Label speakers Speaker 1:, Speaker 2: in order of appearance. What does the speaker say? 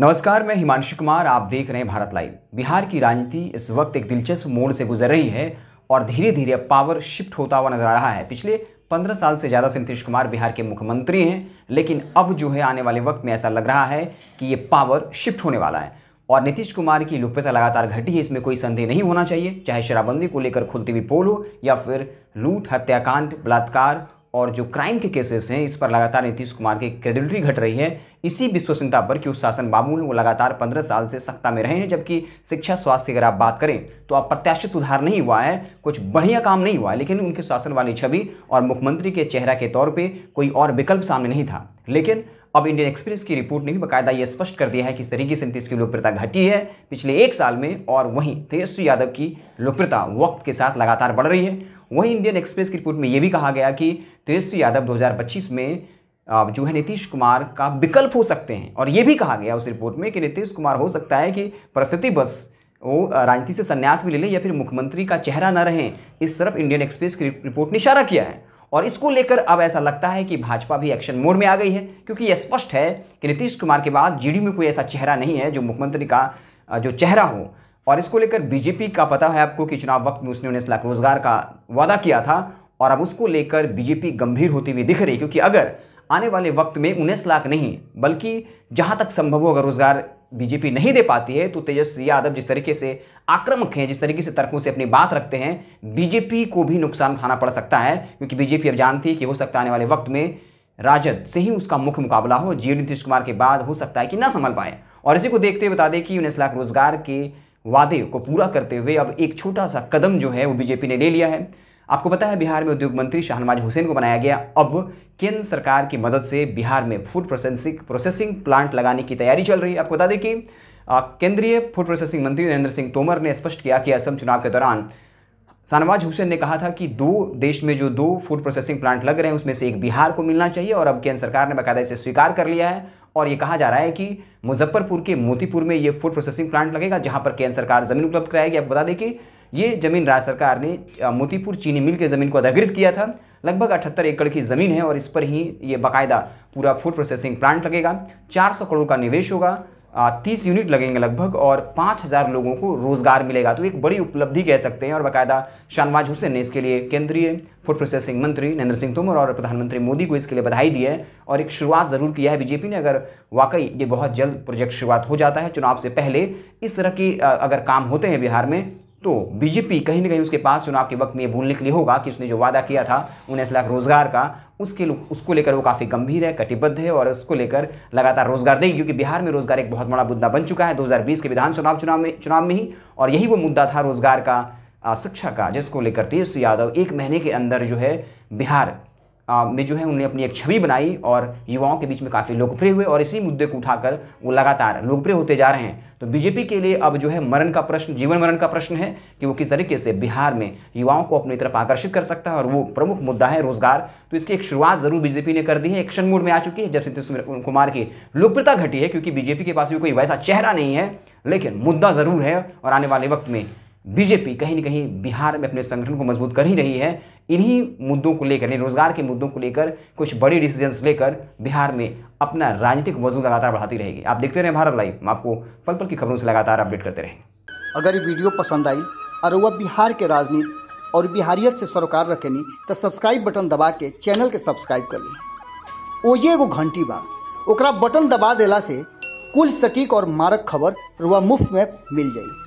Speaker 1: नमस्कार मैं हिमांशु कुमार आप देख रहे हैं भारत लाइव बिहार की राजनीति इस वक्त एक दिलचस्प मोड़ से गुजर रही है और धीरे धीरे पावर शिफ्ट होता हुआ नजर आ रहा है पिछले पंद्रह साल से ज़्यादा से नीतीश कुमार बिहार के मुख्यमंत्री हैं लेकिन अब जो है आने वाले वक्त में ऐसा लग रहा है कि ये पावर शिफ्ट होने वाला है और नीतीश कुमार की लोकप्रियता लगातार घटी है इसमें कोई संदेह नहीं होना चाहिए चाहे शराबबंदी को लेकर खुलती हुई पोल हो या फिर लूट हत्याकांड बलात्कार और जो क्राइम के केसेस हैं इस पर लगातार नीतीश कुमार की क्रेडिबिलिटी घट रही है इसी विश्वसनीयता पर कि शासन बाबू हैं वो लगातार पंद्रह साल से सत्ता में रहे हैं जबकि शिक्षा स्वास्थ्य अगर आप बात करें तो आप प्रत्याशित उधार नहीं हुआ है कुछ बढ़िया काम नहीं हुआ है लेकिन उनके शासन वाली छवि और मुख्यमंत्री के चेहरा के तौर पर कोई और विकल्प सामने नहीं था लेकिन अब इंडियन एक्सप्रेस की रिपोर्ट ने भी बाकायदा यह स्पष्ट कर दिया है कि इस तरीके से नीतीश की लोकप्रियता घटी है पिछले एक साल में और वहीं तेजस्वी यादव की लोकप्रियता वक्त के साथ लगातार बढ़ रही है वहीं इंडियन एक्सप्रेस की रिपोर्ट में यह भी कहा गया कि तेजस्वी यादव 2025 में जो है नीतीश कुमार का विकल्प हो सकते हैं और ये भी कहा गया उस रिपोर्ट में कि नीतीश कुमार हो सकता है कि परिस्थिति बस वो राजनीति से संन्यास भी ले लें या फिर मुख्यमंत्री का चेहरा ना रहें इस तरफ इंडियन एक्सप्रेस की रिपोर्ट ने इशारा किया है और इसको लेकर अब ऐसा लगता है कि भाजपा भी एक्शन मोड में आ गई है क्योंकि यह स्पष्ट है कि नीतीश कुमार के बाद जीडीयू में कोई ऐसा चेहरा नहीं है जो मुख्यमंत्री का जो चेहरा हो और इसको लेकर बीजेपी का पता है आपको कि चुनाव वक्त में उसने उन्नीस लाख रोजगार का वादा किया था और अब उसको लेकर बीजेपी गंभीर होती हुई दिख रही क्योंकि अगर आने वाले वक्त में उन्नीस लाख नहीं बल्कि जहाँ तक संभव हो अगर रोजगार बीजेपी नहीं दे पाती है तो तेजस्वी यादव जिस तरीके से आक्रामक हैं जिस तरीके से तर्कों से अपनी बात रखते हैं बीजेपी को भी नुकसान उठाना पड़ सकता है क्योंकि बीजेपी अब जानती है कि हो सकता है आने वाले वक्त में राजद से ही उसका मुख्य मुकाबला हो जी नीतीश कुमार के बाद हो सकता है कि ना संभल पाए और इसी को देखते हुए बता दें कि उन्नीस लाख रोजगार के वादे को पूरा करते हुए अब एक छोटा सा कदम जो है वो बीजेपी ने ले लिया है आपको पता है बिहार में उद्योग मंत्री शाहनवाज हुसैन को बनाया गया अब केंद्र सरकार की मदद से बिहार में फूड प्रोसेसिंग प्रोसेसिंग प्लांट लगाने की तैयारी चल रही है आपको बता दें कि केंद्रीय फूड प्रोसेसिंग मंत्री नरेंद्र सिंह तोमर ने स्पष्ट किया कि असम चुनाव के दौरान शाहनवाज हुसैन ने कहा था कि दो देश में जो दो फूड प्रोसेसिंग प्लांट लग रहे हैं उसमें से एक बिहार को मिलना चाहिए और अब केंद्र सरकार ने बाकायदा इसे स्वीकार कर लिया है और ये कहा जा रहा है कि मुजफ्फरपुर के मोतीपुर में ये फूड प्रोसेसिंग प्लांट लगेगा जहाँ पर केंद्र सरकार ज़मीन उपलब्ध कराएगी आपको बता दें कि ये ज़मीन राज्य सरकार ने मोतीपुर चीनी मिल के ज़मीन को अधिकृत किया था लगभग अठहत्तर एकड़ की ज़मीन है और इस पर ही ये बाकायदा पूरा फूड प्रोसेसिंग प्लांट लगेगा चार करोड़ का निवेश होगा तीस यूनिट लगेंगे लगभग और पाँच हज़ार लोगों को रोज़गार मिलेगा तो एक बड़ी उपलब्धि कह सकते हैं और बाकायदा शाहनवाज हुसैन ने इसके लिए केंद्रीय फूड प्रोसेसिंग मंत्री नरेंद्र सिंह तोमर और प्रधानमंत्री मोदी को इसके लिए बधाई दी है और एक शुरुआत ज़रूर किया है बीजेपी ने अगर वाकई ये बहुत जल्द प्रोजेक्ट शुरुआत हो जाता है चुनाव से पहले इस तरह की अगर काम होते हैं बिहार में तो बीजेपी कहीं ना कहीं उसके पास चुनाव के वक्त में ये भूलने के लिए होगा कि उसने जो वादा किया था उन्नीस लाख रोजगार का उसके उसको लेकर वो काफ़ी गंभीर है कटिबद्ध है और उसको लेकर लगातार रोजगार देगी क्योंकि बिहार में रोजगार एक बहुत बड़ा मुद्दा बन चुका है 2020 के विधान चुनाव चुनाव में चुनाव में ही और यही वो मुद्दा था रोजगार का शिक्षा का जिसको लेकर तेजस्वी यादव एक महीने के अंदर जो है बिहार में जो है उन्होंने अपनी एक छवि बनाई और युवाओं के बीच में काफ़ी लोकप्रिय हुए और इसी मुद्दे को उठाकर वो लगातार लोकप्रिय होते जा रहे हैं तो बीजेपी के लिए अब जो है मरण का प्रश्न जीवन मरण का प्रश्न है कि वो किस तरीके से बिहार में युवाओं को अपनी तरफ आकर्षित कर सकता है और वो प्रमुख मुद्दा है रोजगार तो इसकी एक शुरुआत जरूर बीजेपी ने कर दी है एक्शन मोड में आ चुकी है जब नीतीश कुमार की लोकप्रियता घटी है क्योंकि बीजेपी के पास भी कोई वैसा चेहरा नहीं है लेकिन मुद्दा ज़रूर है और आने वाले वक्त में बीजेपी कहीं ना कहीं बिहार में अपने संगठन को मजबूत कर ही रही है इन्हीं मुद्दों को लेकर यानी रोजगार के मुद्दों को लेकर कुछ बड़े डिसीजंस लेकर बिहार में अपना राजनीतिक वजूद लगातार बढ़ाती रहेगी आप देखते रहें भारत लाइव हम आपको पल पल की खबरों से लगातार अपडेट करते रहेंगे
Speaker 2: अगर ये वीडियो पसंद आई और वह बिहार के राजनीति और बिहारियत से सरोकार रखेनी तो सब्सक्राइब बटन दबा के चैनल के सब्सक्राइब कर ली ओजे एगो घंटी बा बटन दबा दिला से कुल सटीक और मारक खबर रुआ मुफ्त में मिल जाएगी